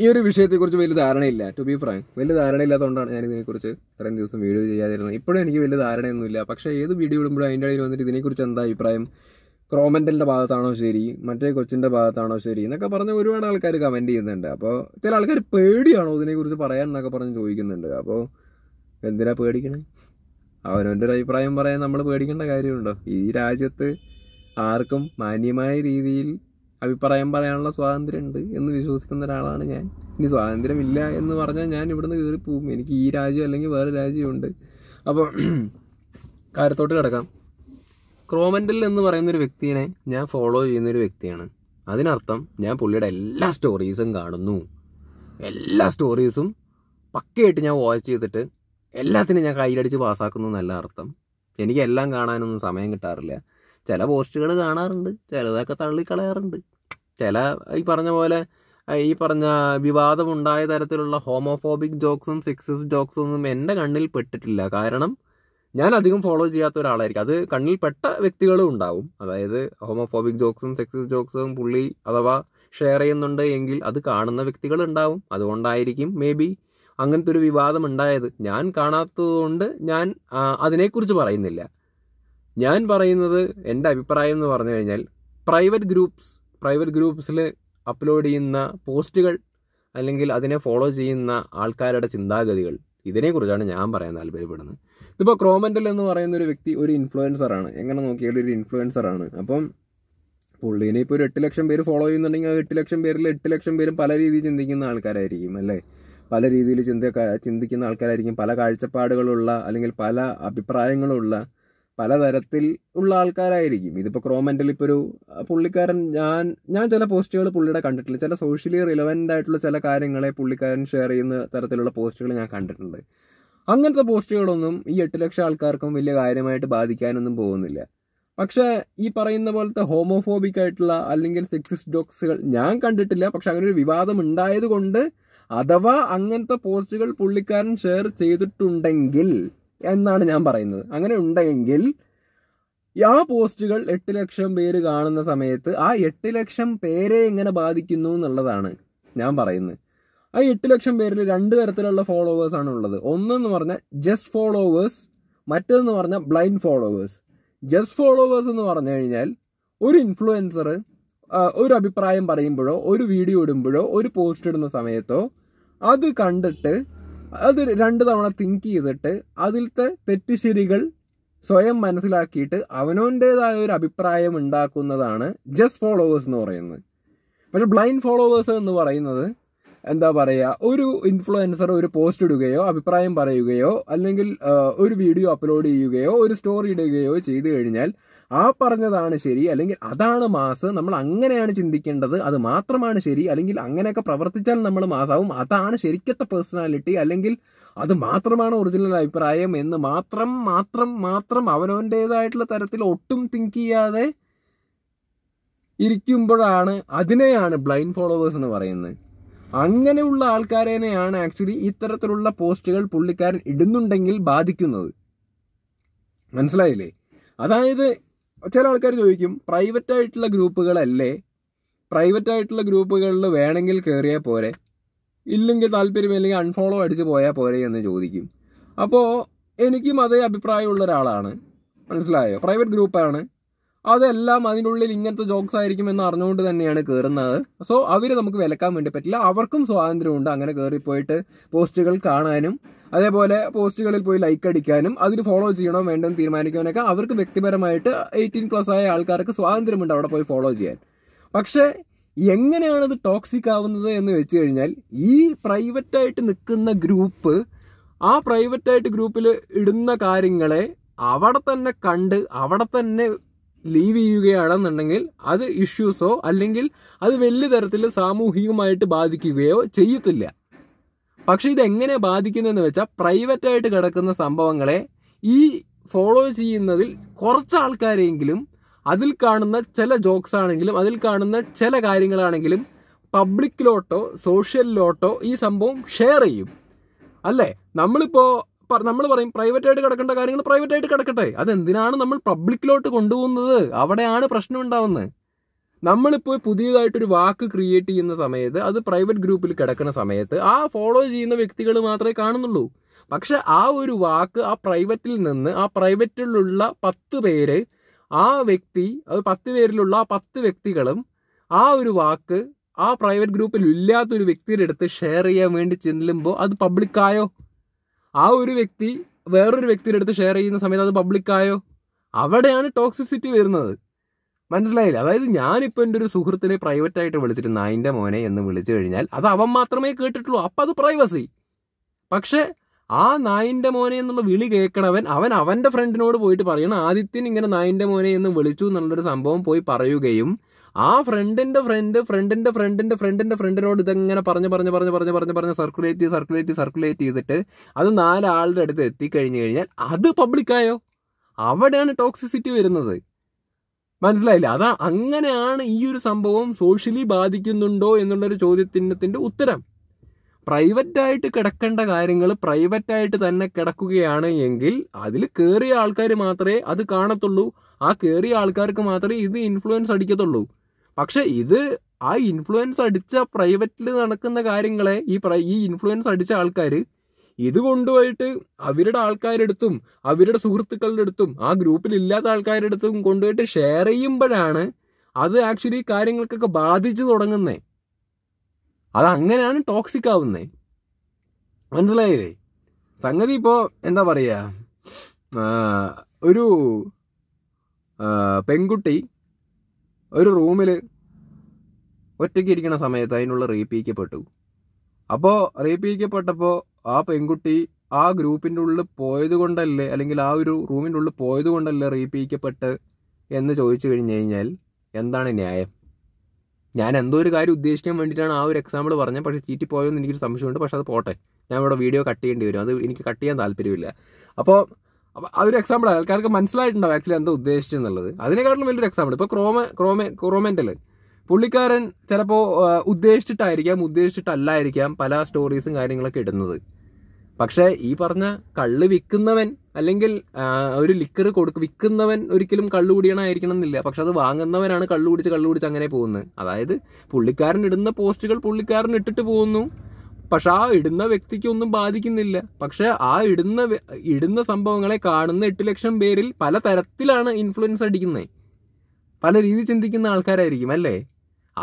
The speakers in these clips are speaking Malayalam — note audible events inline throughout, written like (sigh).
ഈ ഒരു വിഷയത്തെക്കുറിച്ച് വലിയ ധാരണയില്ല ടു ബി ഫ്രാങ്ക് വലിയ ധാരണയില്ലാത്തതുകൊണ്ടാണ് ഞാൻ ഇതിനെക്കുറിച്ച് ഇത്രയും ദിവസം വീഡിയോ ചെയ്യാതിരുന്നത് ഇപ്പോഴും എനിക്ക് വലിയ ധാരണയൊന്നുമില്ല പക്ഷേ ഏത് വീഡിയോ ഇടുമ്പോഴും അതിൻ്റെ ഇടയിൽ വന്നിട്ട് ഇതിനെക്കുറിച്ച് എന്താ അഭിപ്രായം ക്രോമൻഡലിൻ്റെ ഭാഗത്താണോ ശരി മറ്റേ കൊച്ചിൻ്റെ ഭാഗത്താണോ ശരി എന്നൊക്കെ പറഞ്ഞ് ഒരുപാട് ആൾക്കാർ കമൻറ്റ് ചെയ്യുന്നുണ്ട് അപ്പോൾ ചില ആൾക്കാർ പേടിയാണോ ഇതിനെക്കുറിച്ച് പറയാൻ എന്നൊക്കെ പറഞ്ഞ് ചോദിക്കുന്നുണ്ട് അപ്പോൾ എന്തിനാ പേടിക്കണേ അവനവൻ്റെ ഒരു അഭിപ്രായം പറയാൻ നമ്മൾ പേടിക്കേണ്ട കാര്യമുണ്ടോ ഈ രാജ്യത്ത് ആർക്കും മാന്യമായ രീതിയിൽ അഭിപ്രായം പറയാനുള്ള ഉണ്ട് എന്ന് വിശ്വസിക്കുന്ന ഒരാളാണ് ഞാൻ ഇനി സ്വാതന്ത്ര്യമില്ല എന്ന് പറഞ്ഞാൽ ഞാൻ ഇവിടുന്ന് കയറി പോകും എനിക്ക് ഈ രാജ്യം അല്ലെങ്കിൽ വേറെ രാജ്യമുണ്ട് അപ്പോൾ (clears throat) കാര്യത്തോട്ട് കിടക്കാം ക്രോമൻഡൽ എന്ന് പറയുന്ന ഒരു വ്യക്തിയെ ഞാൻ ഫോളോ ചെയ്യുന്ന ഒരു വ്യക്തിയാണ് അതിനർത്ഥം ഞാൻ പുള്ളിയുടെ എല്ലാ സ്റ്റോറീസും കാണുന്നു എല്ലാ സ്റ്റോറീസും പക്കയായിട്ട് ഞാൻ വാച്ച് ചെയ്തിട്ട് എല്ലാത്തിനും ഞാൻ കയ്യിലടിച്ച് പാസ്സാക്കുന്നു എന്നല്ല അർത്ഥം എനിക്ക് എല്ലാം കാണാനൊന്നും സമയം കിട്ടാറില്ല ചില പോസ്റ്റുകൾ കാണാറുണ്ട് ചിലതൊക്കെ തള്ളിക്കളയാറുണ്ട് ചില ഈ പറഞ്ഞ പോലെ ഈ പറഞ്ഞ വിവാദമുണ്ടായ തരത്തിലുള്ള ഹോമോഫോബിക് ജോക്സും സെക്സിസ് ജോക്സും ഒന്നും എൻ്റെ കണ്ണിൽ പെട്ടിട്ടില്ല കാരണം ഞാൻ അധികം ഫോളോ ചെയ്യാത്ത ഒരാളായിരിക്കും അത് കണ്ണിൽപ്പെട്ട വ്യക്തികളും ഉണ്ടാവും അതായത് ഹോമോഫോബിക് ജോക്സും സെക്സിസ് ജോക്സും പുള്ളി അഥവാ ഷെയർ ചെയ്യുന്നുണ്ട് എങ്കിൽ അത് കാണുന്ന വ്യക്തികളുണ്ടാവും ഉണ്ടാവും അതുകൊണ്ടായിരിക്കും മേ ബി അങ്ങനത്തെ ഒരു വിവാദം ഉണ്ടായത് ഞാൻ കാണാത്തതുകൊണ്ട് ഞാൻ അതിനെക്കുറിച്ച് പറയുന്നില്ല ഞാൻ പറയുന്നത് എൻ്റെ അഭിപ്രായം എന്ന് പറഞ്ഞു കഴിഞ്ഞാൽ പ്രൈവറ്റ് ഗ്രൂപ്പ്സ് പ്രൈവറ്റ് ഗ്രൂപ്പ്സിൽ അപ്ലോഡ് ചെയ്യുന്ന പോസ്റ്റുകൾ അല്ലെങ്കിൽ അതിനെ ഫോളോ ചെയ്യുന്ന ആൾക്കാരുടെ ചിന്താഗതികൾ ഇതിനെക്കുറിച്ചാണ് ഞാൻ പറയാൻ താല്പര്യപ്പെടുന്നത് ഇതിപ്പോൾ ക്രോമൻഡൽ എന്ന് പറയുന്ന ഒരു വ്യക്തി ഒരു ഇൻഫ്ലുവൻസറാണ് എങ്ങനെ നോക്കിയാലും ഒരു ഇൻഫ്ലുവൻസറാണ് അപ്പം പുള്ളിനെ ഇപ്പോൾ ഒരു എട്ട് ലക്ഷം പേര് ഫോളോ ചെയ്യുന്നുണ്ടെങ്കിൽ ആ എട്ട് ലക്ഷം പേരിൽ എട്ട് ലക്ഷം പേരും പല രീതിയിൽ ചിന്തിക്കുന്ന ആൾക്കാരായിരിക്കും അല്ലേ പല രീതിയിൽ ചിന്തിക്കുന്ന ആൾക്കാരായിരിക്കും പല കാഴ്ചപ്പാടുകളുള്ള അല്ലെങ്കിൽ പല അഭിപ്രായങ്ങളുള്ള പലതരത്തിൽ ഉള്ള ആൾക്കാരായിരിക്കും ഇതിപ്പോൾ ക്രോമെൻ്റിൽ ഇപ്പോൾ ഒരു പുള്ളിക്കാരൻ ഞാൻ ഞാൻ ചില പോസ്റ്റുകൾ പുള്ളിയുടെ കണ്ടിട്ടില്ല ചില സോഷ്യലി റിലവൻ്റ് ആയിട്ടുള്ള ചില കാര്യങ്ങളെ പുള്ളിക്കാരൻ ഷെയർ ചെയ്യുന്ന തരത്തിലുള്ള പോസ്റ്റുകൾ ഞാൻ കണ്ടിട്ടുണ്ട് അങ്ങനത്തെ പോസ്റ്റുകളൊന്നും ഈ എട്ട് ലക്ഷം ആൾക്കാർക്കും വലിയ കാര്യമായിട്ട് ബാധിക്കാനൊന്നും പോകുന്നില്ല പക്ഷേ ഈ പറയുന്ന പോലത്തെ ഹോമോഫോബിക് ആയിട്ടുള്ള അല്ലെങ്കിൽ സെക്സിസ് ജോക്സുകൾ ഞാൻ കണ്ടിട്ടില്ല പക്ഷെ അങ്ങനെ ഒരു വിവാദം ഉണ്ടായതുകൊണ്ട് അഥവാ അങ്ങനത്തെ പോസ്റ്റുകൾ പുള്ളിക്കാരൻ ഷെയർ ചെയ്തിട്ടുണ്ടെങ്കിൽ എന്നാണ് ഞാൻ പറയുന്നത് അങ്ങനെ ഉണ്ടെങ്കിൽ ആ പോസ്റ്റുകൾ എട്ട് ലക്ഷം പേര് കാണുന്ന സമയത്ത് ആ എട്ട് ലക്ഷം പേരെ എങ്ങനെ ബാധിക്കുന്നു എന്നുള്ളതാണ് ഞാൻ പറയുന്നത് ആ എട്ട് ലക്ഷം പേരിൽ രണ്ട് തരത്തിലുള്ള ഫോളോവേഴ്സ് ആണ് ഉള്ളത് ഒന്നെന്ന് പറഞ്ഞാൽ ജസ്റ്റ് ഫോളോവേഴ്സ് മറ്റേന്ന് പറഞ്ഞാൽ ബ്ലൈൻഡ് ഫോളോവേഴ്സ് ജസ്റ്റ് ഫോളോവേഴ്സ് എന്ന് പറഞ്ഞു കഴിഞ്ഞാൽ ഒരു ഇൻഫ്ലുവൻസർ ഒരു അഭിപ്രായം പറയുമ്പോഴോ ഒരു വീഡിയോ ഇടുമ്പോഴോ ഒരു പോസ്റ്റ് ഇടുന്ന സമയത്തോ അത് കണ്ടിട്ട് അത് രണ്ട് തവണ തിങ്ക് ചെയ്തിട്ട് അതിലത്തെ തെറ്റ് ശരികൾ സ്വയം മനസ്സിലാക്കിയിട്ട് അവനോൻ്റെതായ ഒരു അഭിപ്രായം ഉണ്ടാക്കുന്നതാണ് ജസ്റ്റ് ഫോളോവേഴ്സ് എന്ന് പറയുന്നത് പക്ഷെ ബ്ലൈൻഡ് ഫോളോവേഴ്സ് എന്ന് പറയുന്നത് എന്താ പറയുക ഒരു ഇൻഫ്ലുവൻസർ ഒരു പോസ്റ്റ് ഇടുകയോ അഭിപ്രായം പറയുകയോ അല്ലെങ്കിൽ ഒരു വീഡിയോ അപ്ലോഡ് ചെയ്യുകയോ ഒരു സ്റ്റോറി ഇടുകയോ ചെയ്തു കഴിഞ്ഞാൽ ആ പറഞ്ഞതാണ് ശരി അല്ലെങ്കിൽ അതാണ് മാസ് നമ്മൾ അങ്ങനെയാണ് ചിന്തിക്കേണ്ടത് അത് മാത്രമാണ് ശരി അല്ലെങ്കിൽ അങ്ങനെയൊക്കെ പ്രവർത്തിച്ചാൽ നമ്മൾ മാസാവും അതാണ് ശരിക്കത്തെ പേഴ്സണാലിറ്റി അല്ലെങ്കിൽ അത് മാത്രമാണ് ഒറിജിനൽ അഭിപ്രായം എന്ന് മാത്രം മാത്രം മാത്രം അവനവൻ്റെതായിട്ടുള്ള തരത്തിൽ ഒട്ടും തിങ്ക് ചെയ്യാതെ ഇരിക്കുമ്പോഴാണ് അതിനെയാണ് ബ്ലൈൻഡ് ഫോളോവേഴ്സ് എന്ന് പറയുന്നത് അങ്ങനെയുള്ള ആൾക്കാരെയാണ് ആക്ച്വലി ഇത്തരത്തിലുള്ള പോസ്റ്റുകൾ പുള്ളിക്കാരൻ ഇടുന്നുണ്ടെങ്കിൽ ബാധിക്കുന്നത് മനസ്സിലായില്ലേ അതായത് ചില ആൾക്കാർ ചോദിക്കും പ്രൈവറ്റ് ആയിട്ടുള്ള ഗ്രൂപ്പുകളല്ലേ പ്രൈവറ്റ് ആയിട്ടുള്ള ഗ്രൂപ്പുകളിൽ വേണമെങ്കിൽ കയറിയാൽ പോരെ ഇല്ലെങ്കിൽ താല്പര്യമില്ലെങ്കിൽ അൺഫോളോ അടിച്ച് പോയാൽ പോരെ എന്ന് ചോദിക്കും അപ്പോൾ എനിക്കും അതേ അഭിപ്രായമുള്ള ഒരാളാണ് മനസ്സിലായോ പ്രൈവറ്റ് ഗ്രൂപ്പാണ് അതെല്ലാം അതിനുള്ളിൽ ഇങ്ങനത്തെ ജോക്സ് ആയിരിക്കും എന്ന് അറിഞ്ഞുകൊണ്ട് തന്നെയാണ് കയറുന്നത് സോ അവർ നമുക്ക് വിലക്കാൻ വേണ്ടി പറ്റില്ല അവർക്കും സ്വാതന്ത്ര്യമുണ്ട് അങ്ങനെ കയറിപ്പോയിട്ട് പോസ്റ്റുകൾ കാണാനും അതേപോലെ പോസ്റ്റുകളിൽ പോയി ലൈക്ക് അടിക്കാനും അതിന് ഫോളോ ചെയ്യണോ വേണ്ടെന്ന് തീരുമാനിക്കാനൊക്കെ അവർക്ക് വ്യക്തിപരമായിട്ട് എയ്റ്റീൻ പ്ലസ് ആയ ആൾക്കാർക്ക് സ്വാതന്ത്ര്യമുണ്ട് അവിടെ പോയി ഫോളോ ചെയ്യാൻ പക്ഷേ എങ്ങനെയാണ് ഇത് ടോക്സിക് ആവുന്നത് എന്ന് വെച്ച് കഴിഞ്ഞാൽ ഈ പ്രൈവറ്റായിട്ട് നിൽക്കുന്ന ഗ്രൂപ്പ് ആ പ്രൈവറ്റായിട്ട് ഗ്രൂപ്പിൽ ഇടുന്ന കാര്യങ്ങളെ അവിടെ തന്നെ കണ്ട് അവിടെ തന്നെ ലീവ് ചെയ്യുകയാണെന്നുണ്ടെങ്കിൽ അത് ഇഷ്യൂസോ അല്ലെങ്കിൽ അത് വലിയ തരത്തിൽ സാമൂഹികമായിട്ട് ബാധിക്കുകയോ ചെയ്യത്തില്ല പക്ഷെ ഇതെങ്ങനെ ബാധിക്കുന്നതെന്ന് വെച്ചാൽ പ്രൈവറ്റായിട്ട് കിടക്കുന്ന സംഭവങ്ങളെ ഈ ഫോളോ ചെയ്യുന്നതിൽ കുറച്ച് ആൾക്കാരെങ്കിലും അതിൽ കാണുന്ന ചില ജോക്സ് ആണെങ്കിലും അതിൽ കാണുന്ന ചില കാര്യങ്ങളാണെങ്കിലും പബ്ലിക്കിലോട്ടോ സോഷ്യലിലോട്ടോ ഈ സംഭവം ഷെയർ ചെയ്യും അല്ലേ നമ്മളിപ്പോൾ നമ്മൾ പറയും പ്രൈവറ്റ് ആയിട്ട് കിടക്കേണ്ട കാര്യങ്ങൾ പ്രൈവറ്റ് ആയിട്ട് കിടക്കട്ടെ അതെന്തിനാണ് നമ്മൾ പബ്ലിക്കിലോട്ട് കൊണ്ടുപോകുന്നത് അവിടെയാണ് പ്രശ്നം ഉണ്ടാവുന്നത് നമ്മളിപ്പോൾ പുതിയതായിട്ടൊരു വാക്ക് ക്രിയേറ്റ് ചെയ്യുന്ന സമയത്ത് അത് പ്രൈവറ്റ് ഗ്രൂപ്പിൽ കിടക്കുന്ന സമയത്ത് ആ ഫോളോ ചെയ്യുന്ന വ്യക്തികൾ മാത്രമേ കാണുന്നുള്ളൂ പക്ഷെ ആ ഒരു വാക്ക് ആ പ്രൈവറ്റിൽ നിന്ന് ആ പ്രൈവറ്റിലുള്ള പത്ത് പേര് ആ വ്യക്തി അത് പത്ത് പേരിലുള്ള ആ പത്ത് വ്യക്തികളും ആ ഒരു വാക്ക് ആ പ്രൈവറ്റ് ഗ്രൂപ്പിൽ ഇല്ലാത്തൊരു വ്യക്തിയുടെ അടുത്ത് ഷെയർ ചെയ്യാൻ വേണ്ടി ചെല്ലുമ്പോൾ അത് പബ്ലിക്കായോ ആ ഒരു വ്യക്തി വേറൊരു വ്യക്തിയുടെ അടുത്ത് ഷെയർ ചെയ്യുന്ന സമയത്ത് അത് പബ്ലിക്കായോ അവിടെയാണ് ടോക്സിസിറ്റി വരുന്നത് മനസ്സിലായില്ല അതായത് ഞാനിപ്പോൾ എൻ്റെ ഒരു സുഹൃത്തിനെ പ്രൈവറ്റായിട്ട് വിളിച്ചിട്ട് നായിൻ്റെ മോനെ എന്ന് വിളിച്ചു കഴിഞ്ഞാൽ അത് അവൻ മാത്രമേ കേട്ടിട്ടുള്ളൂ അപ്പം അത് പ്രൈവസി പക്ഷേ ആ നായിൻ്റെ മോനെ എന്നുള്ള വിളി കേൾക്കണവൻ അവൻ അവൻ്റെ ഫ്രണ്ടിനോട് പോയിട്ട് പറയണം ആദിത്യൻ ഇങ്ങനെ നായിൻ്റെ മോനെ എന്ന് വിളിച്ചു എന്നുള്ളൊരു സംഭവം പോയി പറയുകയും ആ ഫ്രണ്ടിന്റെ ഫ്രണ്ട് ഫ്രണ്ടിന്റെ ഫ്രണ്ടിന്റെ ഫ്രണ്ടിന്റെ ഫ്രണ്ടിനോട് ഇതെങ്ങനെ പറഞ്ഞ് പറഞ്ഞ് പറഞ്ഞ് പറഞ്ഞ് പറഞ്ഞ് പറഞ്ഞ് സർക്കുലേറ്റ് ചെയ്ത് സർക്കുലേറ്റ് ചെയ്ത് സർക്കുലേറ്റ് ചെയ്തിട്ട് അത് നാലാളുടെ അടുത്ത് എത്തിക്കഴിഞ്ഞു കഴിഞ്ഞാൽ അത് പബ്ലിക്കായോ അവിടെയാണ് ടോക്സിസിറ്റി വരുന്നത് മനസ്സിലായില്ല അതാ അങ്ങനെയാണ് ഈ ഒരു സംഭവം സോഷ്യലി ബാധിക്കുന്നുണ്ടോ എന്നുള്ളൊരു ചോദ്യത്തിൻ്റെ ഉത്തരം പ്രൈവറ്റായിട്ട് കിടക്കേണ്ട കാര്യങ്ങൾ പ്രൈവറ്റായിട്ട് തന്നെ കിടക്കുകയാണ് എങ്കിൽ അതിൽ കയറിയ ആൾക്കാർ മാത്രമേ അത് കാണത്തുള്ളൂ ആ കയറിയ ആൾക്കാർക്ക് മാത്രമേ ഇത് ഇൻഫ്ലുവൻസ് അടിക്കത്തുള്ളൂ പക്ഷെ ഇത് ആ ഇൻഫ്ലുവൻസ് അടിച്ച പ്രൈവറ്റിൽ നടക്കുന്ന കാര്യങ്ങളെ ഈ ഈ ഇൻഫ്ലുവൻസ് അടിച്ച ആൾക്കാർ ഇത് കൊണ്ടുപോയിട്ട് അവരുടെ അടുത്തും അവരുടെ സുഹൃത്തുക്കളുടെ അടുത്തും ആ ഗ്രൂപ്പിൽ ഇല്ലാത്ത ആൾക്കാരുടെ അടുത്തും കൊണ്ടുപോയിട്ട് ഷെയർ ചെയ്യുമ്പോഴാണ് അത് ആക്ച്വലി കാര്യങ്ങൾക്കൊക്കെ ബാധിച്ചു തുടങ്ങുന്നത് അത് അങ്ങനെയാണ് ടോക്സിക് ആവുന്നത് മനസ്സിലായില്ലേ സംഗതി ഇപ്പോൾ എന്താ പറയുക ഒരു പെൺകുട്ടി ഒരു റൂമിൽ ഒറ്റയ്ക്ക് ഇരിക്കുന്ന സമയത്ത് അതിനുള്ള റീപ്പിക്കപ്പെട്ടു അപ്പോൾ റീപ്പിക്കപ്പെട്ടപ്പോൾ ആ പെൺകുട്ടി ആ ഗ്രൂപ്പിൻ്റെ ഉള്ളിൽ പോയത് കൊണ്ടല്ലേ അല്ലെങ്കിൽ ആ ഒരു റൂമിൻ്റെ ഉള്ളിൽ പോയത് കൊണ്ടല്ലേ റീപ്പിക്കപ്പെട്ട് എന്ന് ചോദിച്ചു കഴിഞ്ഞ് കഴിഞ്ഞാൽ എന്താണ് ന്യായം ഞാൻ എന്തോ ഒരു കാര്യം ഉദ്ദേശിക്കാൻ വേണ്ടിയിട്ടാണ് ആ ഒരു എക്സാമ്പിൾ പറഞ്ഞത് പക്ഷേ ചീറ്റി പോയോ എന്ന് എനിക്കൊരു സംശയമുണ്ട് പക്ഷേ അത് പോട്ടെ ഞാൻ ഇവിടെ വീഡിയോ കട്ട് ചെയ്യേണ്ടി വരും അത് എനിക്ക് കട്ട് ചെയ്യാൻ താല്പര്യമില്ല അപ്പോൾ അപ്പൊ ആ ഒരു എക്സാമ്പിൾ ആൾക്കാർക്ക് മനസ്സിലായിട്ടുണ്ടാവും ആക്ച്വലി എന്താ ഉദ്ദേശിച്ചെന്നുള്ളത് അതിനെക്കാട്ടിലും വലിയൊരു എക്സാമ്പിൾ ഇപ്പൊ ക്രോമ ക്രോമ ക്രോമെൻ്റൽ പുള്ളിക്കാരൻ ചിലപ്പോൾ ഉദ്ദേശിച്ചിട്ടായിരിക്കാം ഉദ്ദേശിച്ചിട്ടല്ലായിരിക്കാം പല സ്റ്റോറീസും കാര്യങ്ങളൊക്കെ ഇടുന്നത് പക്ഷേ ഈ പറഞ്ഞ കള്ള് വിൽക്കുന്നവൻ അല്ലെങ്കിൽ ഒരു ലിക്കർ കൊടുക്ക വിൽക്കുന്നവൻ ഒരിക്കലും കള്ളു കുടിയണായിരിക്കണം എന്നില്ല പക്ഷെ അത് വാങ്ങുന്നവനാണ് കള്ളു കുടിച്ച് കള്ളു കുടിച്ച് അങ്ങനെ പോകുന്നത് അതായത് പുള്ളിക്കാരൻ ഇടുന്ന പോസ്റ്റുകൾ പുള്ളിക്കാരൻ ഇട്ടിട്ട് പോകുന്നു പക്ഷെ ആ ഇടുന്ന വ്യക്തിക്കൊന്നും ബാധിക്കുന്നില്ല പക്ഷെ ആ ഇടുന്ന ഇടുന്ന സംഭവങ്ങളെ കാണുന്ന എട്ട് ലക്ഷം പേരിൽ പല തരത്തിലാണ് ഇൻഫ്ലുവൻസ് അടിക്കുന്നത് പല രീതി ചിന്തിക്കുന്ന ആൾക്കാരായിരിക്കും അല്ലേ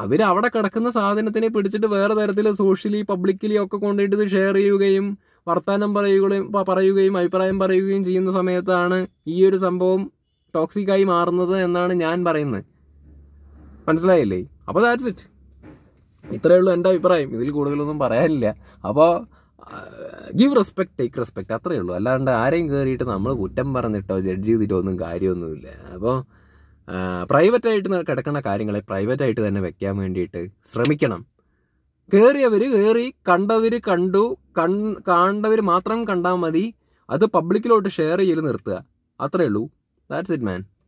അവർ അവിടെ കിടക്കുന്ന സാധനത്തിനെ പിടിച്ചിട്ട് വേറെ തരത്തിൽ സോഷ്യലി പബ്ലിക്കലി ഒക്കെ കൊണ്ടുപോയിട്ട് ഇത് ഷെയർ ചെയ്യുകയും വർത്തമാനം പറയുകയും പറയുകയും അഭിപ്രായം പറയുകയും ചെയ്യുന്ന സമയത്താണ് ഈ ഒരു സംഭവം ടോക്സിക്കായി മാറുന്നത് എന്നാണ് ഞാൻ പറയുന്നത് മനസ്സിലായില്ലേ അപ്പോൾ ദാറ്റ്സ് ഇറ്റ് ഇത്രയേ ഉള്ളൂ എൻ്റെ അഭിപ്രായം ഇതിൽ കൂടുതലൊന്നും പറയാനില്ല അപ്പോൾ ഗിവ് റെസ്പെക്ട് ടേക്ക് റെസ്പെക്ട് അത്രയേ ഉള്ളൂ അല്ലാണ്ട് ആരെയും കയറിയിട്ട് നമ്മൾ കുറ്റം പറഞ്ഞിട്ടോ ജഡ്ജ് ചെയ്തിട്ടോ ഒന്നും കാര്യമൊന്നുമില്ല അപ്പോൾ പ്രൈവറ്റായിട്ട് കിടക്കുന്ന കാര്യങ്ങളെ പ്രൈവറ്റായിട്ട് തന്നെ വെക്കാൻ വേണ്ടിയിട്ട് ശ്രമിക്കണം കയറിയവർ കയറി കണ്ടവർ കണ്ടു കൺ കണ്ടവർ മാത്രം കണ്ടാൽ മതി അത് പബ്ലിക്കിലോട്ട് ഷെയർ ചെയ്ത് നിർത്തുക അത്രയേ ഉള്ളൂ ദാറ്റ്സ് ഇറ്റ് മാൻ